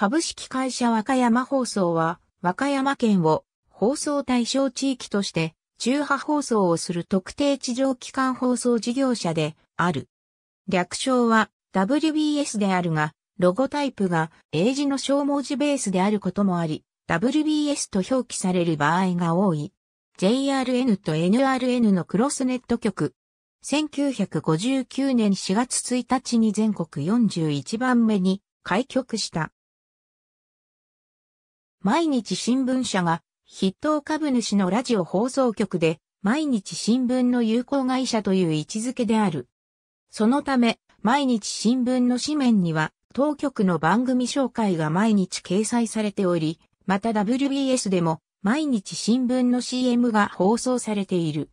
株式会社和歌山放送は、和歌山県を放送対象地域として、中波放送をする特定地上機関放送事業者である。略称は WBS であるが、ロゴタイプが英字の小文字ベースであることもあり、WBS と表記される場合が多い。JRN と NRN のクロスネット局。1959年4月1日に全国41番目に開局した。毎日新聞社が筆頭株主のラジオ放送局で毎日新聞の有効会社という位置づけである。そのため、毎日新聞の紙面には当局の番組紹介が毎日掲載されており、また WBS でも毎日新聞の CM が放送されている。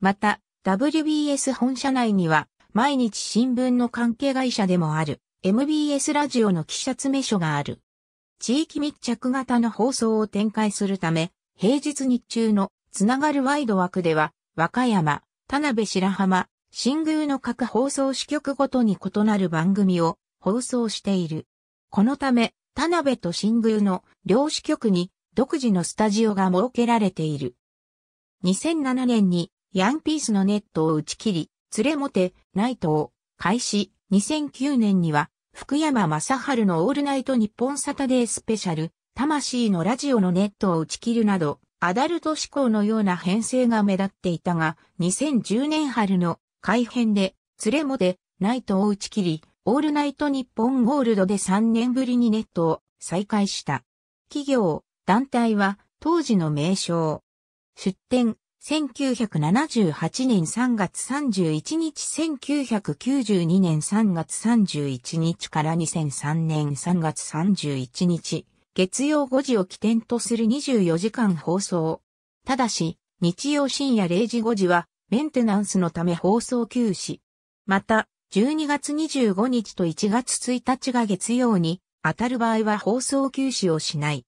また、WBS 本社内には毎日新聞の関係会社でもある MBS ラジオの記者詰め書がある。地域密着型の放送を展開するため、平日日中のつながるワイド枠では、和歌山、田辺白浜、新宮の各放送支局ごとに異なる番組を放送している。このため、田辺と新宮の両支局に独自のスタジオが設けられている。2007年にヤンピースのネットを打ち切り、連れもて、ナイトを開始、2009年には福山雅治のオールナイト日本サタデースペシャル、魂のラジオのネットを打ち切るなど、アダルト志向のような編成が目立っていたが、2010年春の改編で、連れもで、ナイトを打ち切り、オールナイト日本ゴールドで3年ぶりにネットを再開した。企業、団体は、当時の名称。出展、1978年3月31日1992年3月31日から2003年3月31日月曜5時を起点とする24時間放送。ただし、日曜深夜0時5時はメンテナンスのため放送休止。また、12月25日と1月1日が月曜に当たる場合は放送休止をしない。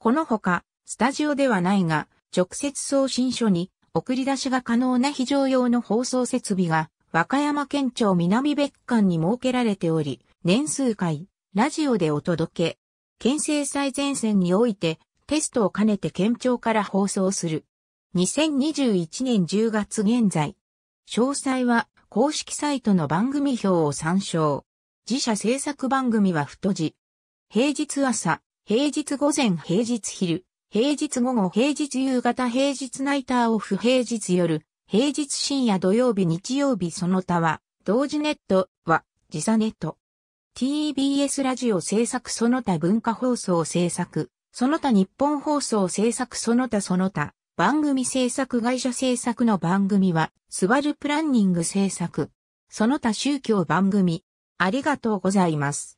このほか、スタジオではないが、直接送信所に送り出しが可能な非常用の放送設備が和歌山県庁南別館に設けられており、年数回、ラジオでお届け。県政最前線においてテストを兼ねて県庁から放送する。2021年10月現在。詳細は公式サイトの番組表を参照。自社制作番組は太字。平日朝、平日午前平日昼。平日午後、平日夕方、平日ナイターオフ、平日夜、平日深夜、土曜日、日曜日、その他は、同時ネットは、時差ネット。TBS ラジオ制作その他文化放送制作、その他日本放送制作その他その他、番組制作会社制作の番組は、スバルプランニング制作、その他宗教番組、ありがとうございます。